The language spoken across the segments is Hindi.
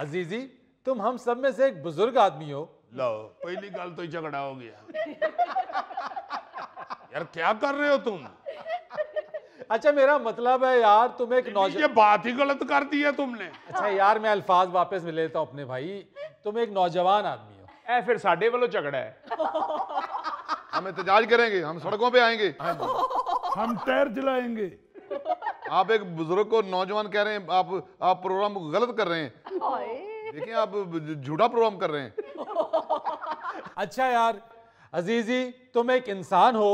अजीजी तुम हम सब में से एक बुजुर्ग आदमी हो लो पहली गल तो ही झगड़ा हो गया यार क्या कर रहे हो तुम अच्छा मेरा मतलब है यार तुम एक नौजवान ये बात ही गलत कर दी है तुमने अच्छा यार मैं अल्फाज वापस में लेता हूँ अपने भाई तुम एक नौजवान आदमी हो ए फिर साढ़े वालों झगड़ा है हम एहतजाज करेंगे हम सड़कों पे आएंगे हाँ हम टायर जलाएंगे आप एक बुजुर्ग को नौजवान कह रहे हैं आप आप प्रोग्राम को गलत कर रहे हैं देखिए आप झूठा प्रोग्राम कर रहे हैं अच्छा यार अजीजी तुम एक इंसान हो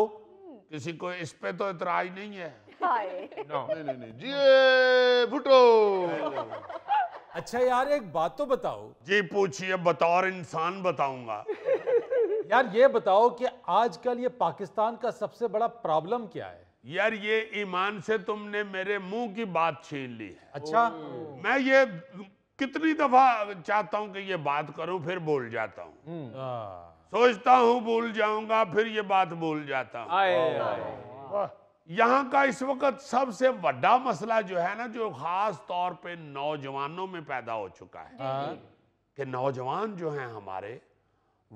किसी को इस पे तो इतराज नहीं है नहीं नहीं नहीं जी भुटो अच्छा यार एक बात तो बताओ जी पूछिए बतौर इंसान बताऊंगा यार ये बताओ कि आजकल ये पाकिस्तान का सबसे बड़ा प्रॉब्लम क्या है यार ये ईमान से तुमने मेरे मुंह की बात छीन ली है अच्छा मैं ये कितनी दफा चाहता हूं कि ये बात करूं फिर बोल जाता हूं हम्म। हाँ। सोचता हूं भूल जाऊंगा फिर ये बात भूल जाता हूं यहाँ का इस वक्त सबसे बड़ा मसला जो है ना जो खास तौर पे नौजवानों में पैदा हो चुका है हाँ। कि नौजवान जो हैं हमारे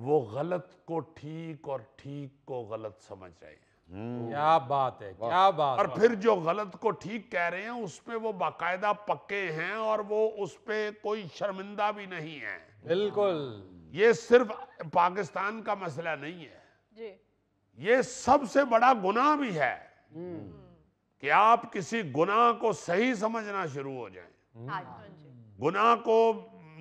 वो गलत को ठीक और ठीक को गलत समझ रहे हैं हम्म। क्या बात है क्या बात और फिर जो गलत को ठीक कह रहे हैं उस पर वो बाकायदा पक्के हैं और वो उस पर कोई शर्मिंदा भी नहीं है बिल्कुल हम्म। ये सिर्फ पाकिस्तान का मसला नहीं है जी। ये सबसे बड़ा गुनाह भी है हम्म। कि आप किसी गुनाह को सही समझना शुरू हो जाए हाँ हाँ गुनाह को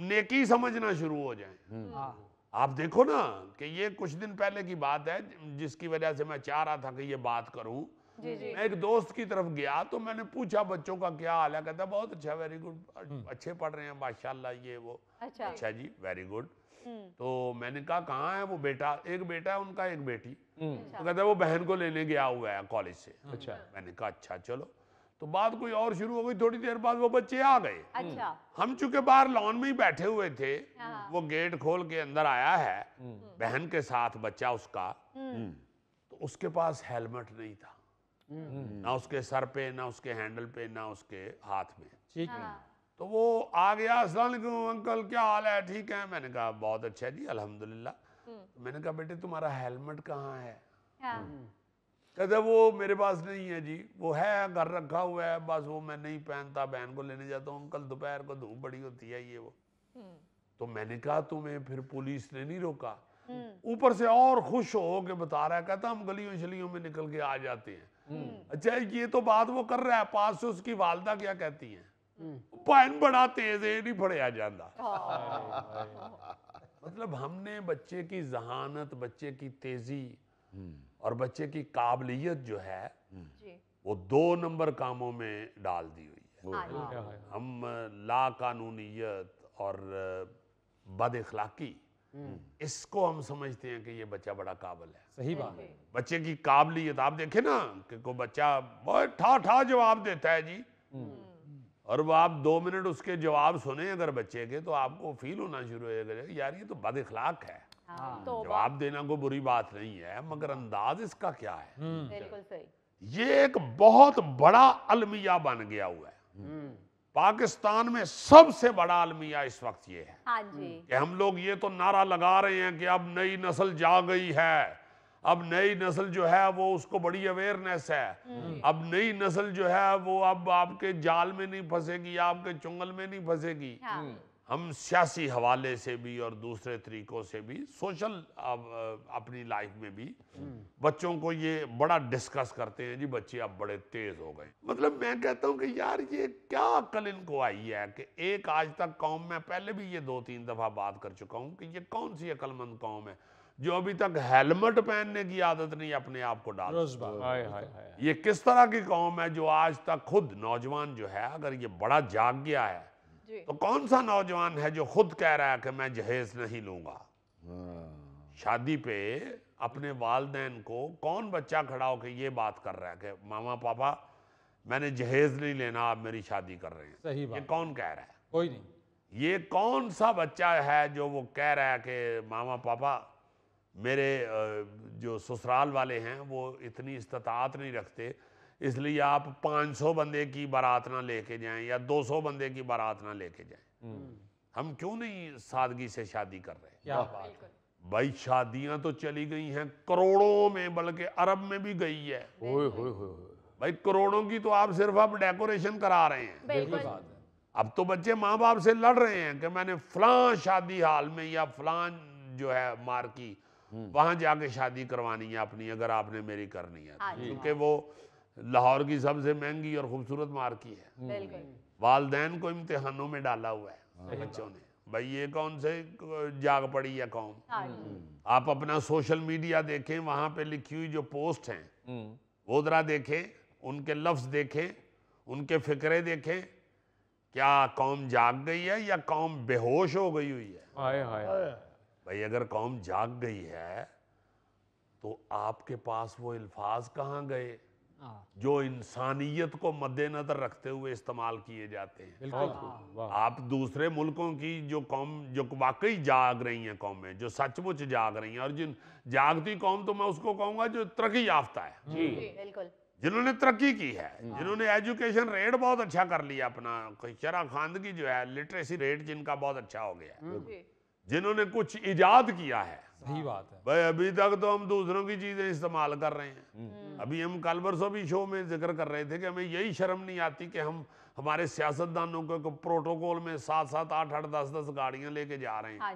नेकी समझना शुरू हो जाए हाँ। आप देखो ना कि ये कुछ दिन पहले की बात है जिसकी वजह से मैं चाह रहा था कि ये बात करूं जी जी। मैं एक दोस्त की तरफ गया तो मैंने पूछा बच्चों का क्या हाल है कहता बहुत अच्छा वेरी गुड हम्म। अच्छे पढ़ रहे हैं माशाल्लाह ये वो अच्छा, अच्छा जी वेरी गुड हम्म। तो मैंने कहा कहाँ है वो बेटा एक बेटा है उनका एक बेटी हम्म। तो कहता वो बहन को लेने गया हुआ है कॉलेज से अच्छा मैंने कहा अच्छा चलो तो बात कोई और शुरू हो गई थोड़ी देर बाद वो बच्चे आ गए अच्छा हम चूंकि बाहर लॉन में ही बैठे हुए थे हाँ। वो गेट खोल के अंदर आया है बहन के साथ बच्चा उसका हम्म। तो उसके पास हेलमेट नहीं था हम्म। ना उसके सर पे ना उसके हैंडल पे ना उसके हाथ में ठीक है हाँ। तो वो आ गया असलाकुम अंकल क्या हाल है ठीक है मैंने कहा बहुत अच्छा जी अलहमदुल्ला हम्म। मैंने कहा बेटे तुम्हारा हेलमेट कहाँ है हाँ। कहते वो मेरे पास नहीं है जी वो है घर रखा हुआ है बस वो मैं नहीं पहनता बहन को लेने जाता हूँ अंकल दोपहर को धूप बड़ी होती है ये वो हम्म। तो मैंने कहा तुम्हें फिर पुलिस ने नहीं रोका हम्म। ऊपर से और खुश हो के बता रहा है कहता हम गलियों शलियों में निकल के आ जाते हैं हम्म। अच्छा ये तो बात वो कर रहा है पास से उसकी वालदा क्या कहती है पैन बड़ा तेज है नहीं पढ़िया जाता हाँ। मतलब हमने बच्चे की जहानत बच्चे की तेजी और बच्चे की काबिलियत जो है वो दो नंबर कामों में डाल दी हुई है हाँ हम ला कानूनीत और बद अखलाकी हम्म। इसको हम समझते हैं कि ये बच्चा बड़ा काबिल है सही बात है बच्चे की काबिलियत आप देखे ना कि को बच्चा बहुत ठा ठा जवाब देता है जी हम्म। और वो आप दो मिनट उसके जवाब सुने अगर बच्चे के तो आपको फील होना शुरू हो जाएगा यार ये तो बद इखलाक है हाँ, हाँ। तो जवाब देना कोई बुरी बात नहीं है मगर अंदाज इसका क्या है हम्म। ये एक बहुत बड़ा अलमिया बन गया हुआ है हम्म। पाकिस्तान में सबसे बड़ा अलमिया इस वक्त ये है हाँ जी। कि हम लोग ये तो नारा लगा रहे हैं कि अब नई नस्ल जा गई है अब नई नस्ल जो है वो उसको बड़ी अवेयरनेस है हम्म। अब नई नस्ल जो है वो अब आपके जाल में नहीं फंसेगी आपके चुंगल में नहीं फंसेगी हाँ। हम्म। हम सियासी हवाले से भी और दूसरे तरीकों से भी सोशल अब, अपनी लाइफ में भी हम्म। बच्चों को ये बड़ा डिस्कस करते हैं जी बच्चे अब बड़े तेज हो गए मतलब मैं कहता हूँ कि यार ये क्या अकल इनको आई है कि एक आज तक कौम में पहले भी ये दो तीन दफ़ा बात कर चुका हूँ कि ये कौन सी अक्लमंद कौम है जो अभी तक हेलमेट पहनने की आदत नहीं अपने आप को डाल हाय हाय ये किस तरह की कौम है जो आज तक खुद नौजवान जो है अगर ये बड़ा जाग गया है तो कौन सा नौजवान है जो खुद कह रहा है कि मैं जहेज नहीं लूंगा हाँ। शादी पे अपने वालदेन को कौन बच्चा खड़ा होकर ये बात कर रहा है कि मामा पापा मैंने जहेज नहीं लेना आप मेरी शादी कर रहे हैं सही बात ये कौन कह रहा है कोई नहीं ये कौन सा बच्चा है जो वो कह रहा है कि मामा पापा मेरे जो ससुराल वाले हैं वो इतनी इस्तात नहीं रखते इसलिए आप 500 बंदे की बारात ना लेके जाएं या 200 बंदे की बारात ना लेके जाएं हम्म। हम क्यों नहीं सादगी से शादी कर रहे क्या बात भाई शादियां तो चली गई हैं करोड़ों में बल्कि अरब में भी गई है ओए भाई करोड़ों की तो आप सिर्फ आप डेकोरेशन करा रहे हैं बिल्कुल अब तो बच्चे माँ बाप से लड़ रहे हैं कि मैंने फलां शादी हाल में या फलां जो है मार्की हम्म। वहां जाके शादी करवानी है अपनी अगर आपने मेरी करनी है हाँ क्योंकि वो लाहौर की सबसे महंगी और खूबसूरत मार्की है हम्म। वालदेन को इम्तिहानों में डाला हुआ है हाँ। बच्चों ने भाई ये कौन से जाग पड़ी है कौन हाँ हम्म। आप अपना सोशल मीडिया देखें वहां पे लिखी हुई जो पोस्ट हैं वो जरा देखें उनके लफ्ज देखें उनके फिक्रे देखें क्या कौम जाग गई है या कौम बेहोश हो गई हुई है आए, आए, आए। भाई अगर कौम जाग गई है तो आपके पास वो अल्फाज कहाँ गए हाँ। जो इंसानियत को मद्देनजर रखते हुए इस्तेमाल किए जाते हैं हाँ, हाँ। आप दूसरे मुल्कों की जो कौम जो वाकई जाग रही हैं कौमें जो सचमुच जाग रही हैं और जिन जागती कौम तो मैं उसको कहूंगा जो तरक्की याफ्ता है जी जिन्होंने तरक्की की है जिन्होंने एजुकेशन रेट बहुत अच्छा कर लिया अपना शरा खानदगी जो है लिटरेसी रेट जिनका बहुत अच्छा हो गया है हम्म। जिन्होंने कुछ ईजाद किया है सही बात है भाई अभी तक तो हम दूसरों की चीजें इस्तेमाल कर रहे हैं हम्म। हम्म। अभी हम कल बरसों भी शो में जिक्र कर रहे थे कि हमें यही शर्म नहीं आती कि हम हमारे सियासतदानों को प्रोटोकॉल में सात सात आठ आठ दस दस गाड़ियां लेके जा रहे हैं हाँ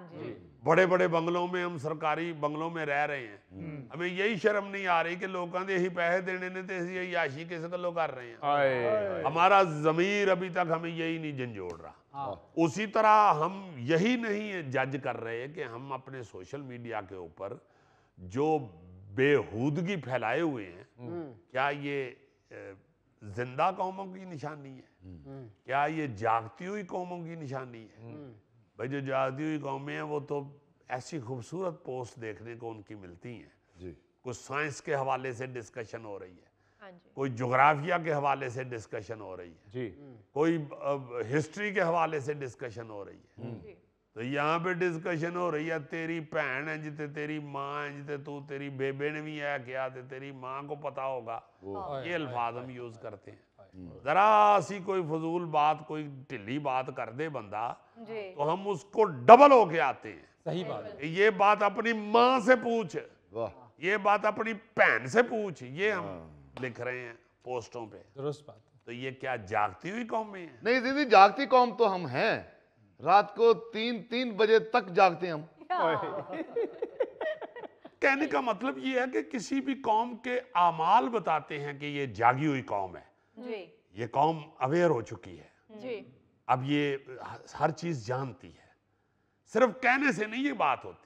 बड़े बड़े बंगलों में हम सरकारी बंगलों में रह रहे हैं हम्म। हमें यही शर्म नहीं आ रही कि लोगों के यही पैसे देने ने तो यही आशी किस गलो कर रहे हैं हमारा जमीर अभी तक हमें यही नहीं झंझोड़ रहा हाँ। उसी तरह हम यही नहीं जज कर रहे हैं कि हम अपने सोशल मीडिया के ऊपर जो बेहूदगी फैलाए हुए हैं हम्म। हम्म। क्या ये जिंदा कौमों की निशानी है हम्म। क्या ये जागती हुई कौमों की निशानी है भाई जो जागती हुई कौमें हैं वो तो ऐसी खूबसूरत पोस्ट देखने को उनकी मिलती हैं कुछ साइंस के हवाले से डिस्कशन हो रही है हाँ कोई जोग्राफिया के हवाले से डिस्कशन हो रही है जी कोई हिस्ट्री के हवाले से डिस्कशन हो रही है हम्म। तो यहाँ पे डिस्कशन हो रही है तेरी भैन है जिते तेरी माँ है जिते तू तेरी बेबे ने भी है क्या ते तेरी माँ को पता होगा हाँ। ये अल्फाज हम यूज करते हैं हम्म। जरा सी कोई फजूल बात कोई ढिली बात कर दे बंदा तो हम उसको डबल होके आते हैं सही बात ये बात अपनी माँ से पूछ ये बात अपनी भैन से पूछ ये हम हाँ। लिख रहे हैं पोस्टों पे दुरुस्त बात तो ये क्या जागती हुई कौम में है नहीं दीदी जागती कौम तो हम हैं रात को तीन तीन बजे तक जागते हम कहने का मतलब ये है कि किसी भी कौम के अमाल बताते हैं कि ये जागी हुई कौम है जी। ये कौम अवेयर हो चुकी है जी। हम्म। अब ये हर चीज जानती है सिर्फ कहने से नहीं ये बात होती